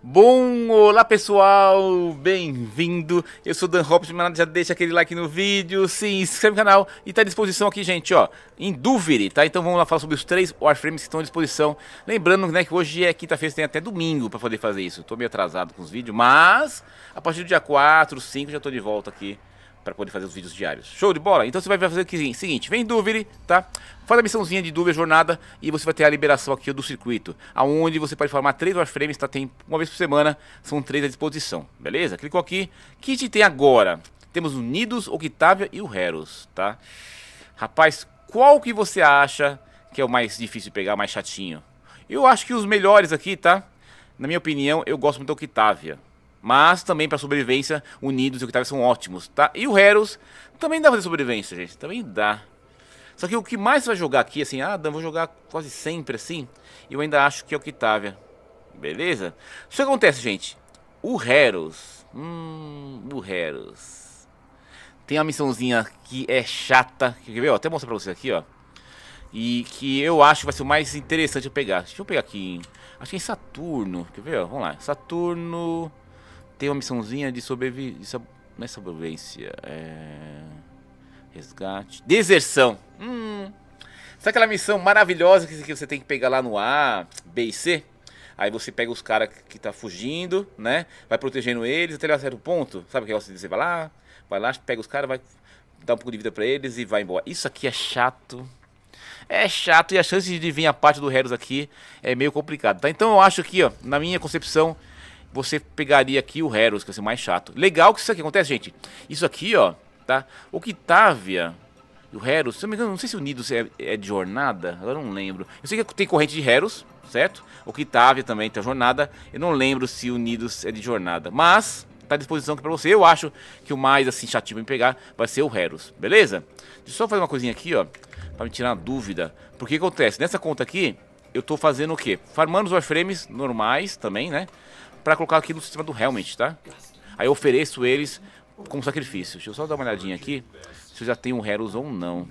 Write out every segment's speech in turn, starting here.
Bom, olá pessoal, bem-vindo. Eu sou Dan Hobbs, já deixa aquele like no vídeo, se inscreve no canal e está à disposição aqui, gente, ó, em dúvida, tá? Então vamos lá falar sobre os três warframes que estão à disposição. Lembrando, né, que hoje é quinta-feira, tem até domingo para poder fazer isso. Estou meio atrasado com os vídeos, mas a partir do dia 4, 5 já estou de volta aqui para poder fazer os vídeos diários. Show de bola? Então você vai fazer o seguinte, vem dúvida, tá? Faz a missãozinha de dúvida, jornada, e você vai ter a liberação aqui do circuito, aonde você pode formar três warframes, tá? Tem uma vez por semana, são três à disposição, beleza? Clicou aqui, que te tem agora? Temos o Nidos, Octavia e o Heros, tá? Rapaz, qual que você acha que é o mais difícil de pegar, mais chatinho? Eu acho que os melhores aqui, tá? Na minha opinião, eu gosto muito do Octavia. Mas também para sobrevivência, Unidos e Octavia são ótimos, tá? E o Heros também dá pra fazer sobrevivência, gente. Também dá. Só que o que mais você vai jogar aqui, assim, ah, Dan, vou jogar quase sempre assim, eu ainda acho que é o Octavia. Beleza? que acontece, gente. O Heros. Hum, o Heros. Tem uma missãozinha que é chata. Quer ver? Eu até mostrar pra vocês aqui, ó. E que eu acho que vai ser o mais interessante eu pegar. Deixa eu pegar aqui. Acho que é em Saturno. Quer ver? vamos lá. Saturno tem uma missãozinha de sobrevivência. Não é sobrevivência. É... Resgate. Deserção. Hum. Sabe aquela missão maravilhosa que você tem que pegar lá no A, B e C? Aí você pega os caras que tá fugindo, né? Vai protegendo eles até um certo ponto. Sabe o que você diz? Você vai lá, vai lá, pega os caras, vai dar um pouco de vida para eles e vai embora. Isso aqui é chato. É chato e a chance de vir a parte do Heros aqui é meio complicado, tá? Então eu acho que, ó, na minha concepção, você pegaria aqui o Heros, que vai ser mais chato. Legal que isso aqui acontece, gente. Isso aqui, ó, tá? Octavia e o Heros, se eu não me engano, não sei se o Nidos é, é de jornada, agora não lembro. Eu sei que tem corrente de Heros, certo? o Octavia também tem jornada. Eu não lembro se o Nidos é de jornada, mas tá à disposição aqui pra você. Eu acho que o mais, assim, chatinho pra me pegar vai ser o Heros, beleza? Deixa eu só fazer uma coisinha aqui, ó, pra me tirar uma dúvida. Porque acontece? Nessa conta aqui, eu tô fazendo o quê? Farmando os warframes normais também, né? para colocar aqui no sistema do Helmet, tá? Aí eu ofereço eles como sacrifício. Deixa eu só dar uma olhadinha aqui se eu já tenho Heros ou não.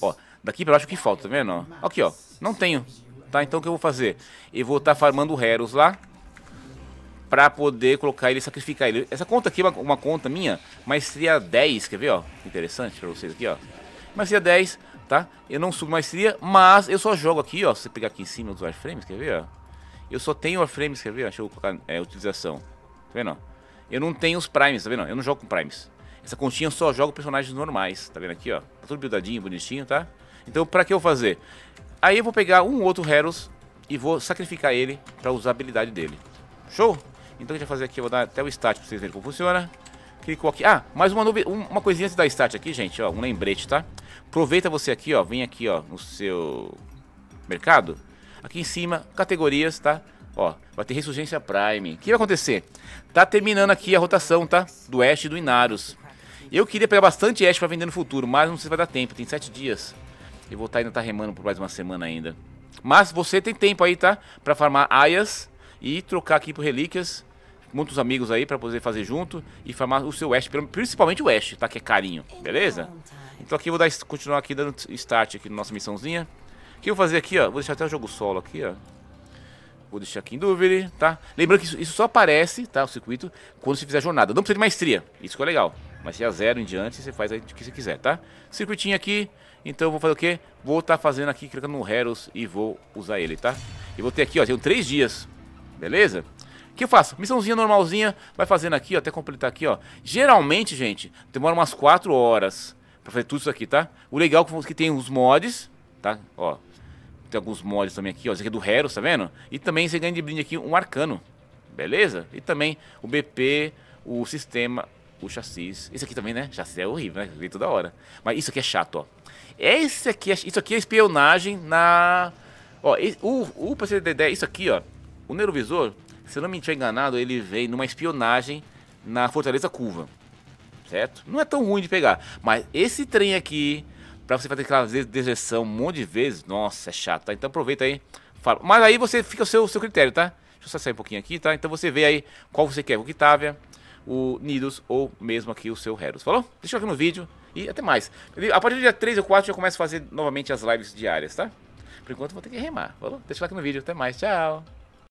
Ó, daqui pra baixo que falta, tá vendo? Ó, aqui, ó. Não tenho. Tá, então o que eu vou fazer? Eu vou estar tá farmando Heros lá pra poder colocar ele sacrificar ele. Essa conta aqui é uma, uma, conta minha, mas seria 10, quer ver, ó? Interessante pra vocês aqui, ó. Mas seria 10, tá? Eu não subo maestria, mas eu só jogo aqui, ó. Se você pegar aqui em cima dos wireframes, quer ver, ó? Eu só tenho Warframes, quer ver? Deixa eu colocar é, utilização. Tá vendo? Eu não tenho os Primes, tá vendo? Eu não jogo com Primes. Essa continha eu só jogo personagens normais, tá vendo aqui, ó? Tá tudo buildadinho, bonitinho, tá? Então, pra que eu fazer? Aí eu vou pegar um outro Heros e vou sacrificar ele pra usar a habilidade dele. Show? Então, o que eu vou fazer aqui? Eu vou dar até o start pra vocês verem como funciona. Clicou aqui. Ah, mais uma, nuvem, uma coisinha antes da start aqui, gente, ó. Um lembrete, tá? Aproveita você aqui, ó. Vem aqui, ó, no seu mercado Aqui em cima, categorias, tá? Ó, vai ter Ressurgência Prime. O que vai acontecer? Tá terminando aqui a rotação, tá? Do Ash e do Inaros. Eu queria pegar bastante Ash pra vender no futuro, mas não sei se vai dar tempo. Tem 7 dias. Eu vou estar tá ainda tá remando por mais uma semana ainda. Mas você tem tempo aí, tá? Pra farmar aias e trocar aqui por relíquias. Muitos amigos aí pra poder fazer junto e farmar o seu Ash, principalmente o Ash, tá? Que é carinho, beleza? Então, tá. então aqui eu vou dar, continuar aqui dando start aqui na nossa missãozinha que eu vou fazer aqui, ó? Vou deixar até o jogo solo aqui, ó. Vou deixar aqui em dúvida, tá? Lembrando que isso, isso, só aparece, tá? O circuito, quando você fizer a jornada. Não precisa de maestria, isso que é legal. Mas se é zero em diante, você faz aí o que você quiser, tá? Circuitinho aqui, então vou fazer o quê? Vou estar tá fazendo aqui, clicando no Heros e vou usar ele, tá? E vou ter aqui, ó, tenho três dias, beleza? O que eu faço? Missãozinha normalzinha, vai fazendo aqui, ó, até completar aqui, ó. Geralmente, gente, demora umas quatro horas pra fazer tudo isso aqui, tá? O legal é que tem os mods, tá? Ó, tem alguns mods também aqui, ó. Esse aqui é do Heros, tá vendo? E também você ganha de brinde aqui um arcano. Beleza? E também o BP, o sistema, o chassis. Esse aqui também, né? Chassis é horrível, né? Vem toda hora. Mas isso aqui é chato, ó. Esse aqui é, isso aqui é espionagem na... Ó, o, o PCD10, isso aqui, ó. O neurovisor, se eu não me tiver enganado, ele vem numa espionagem na Fortaleza Curva. Certo? Não é tão ruim de pegar. Mas esse trem aqui para você fazer aquela dejeção um monte de vezes, nossa, é chato, tá? Então aproveita aí. Fala. Mas aí você fica o seu, seu critério, tá? Deixa eu só sair um pouquinho aqui, tá? Então você vê aí qual você quer, o Octavia, o Nidus ou mesmo aqui o seu Heros. Falou? Deixa aqui no vídeo e até mais. A partir do dia 3 ou 4 eu começo a fazer novamente as lives diárias, tá? Por enquanto vou ter que remar. Falou? Deixa o like no vídeo. Até mais. Tchau.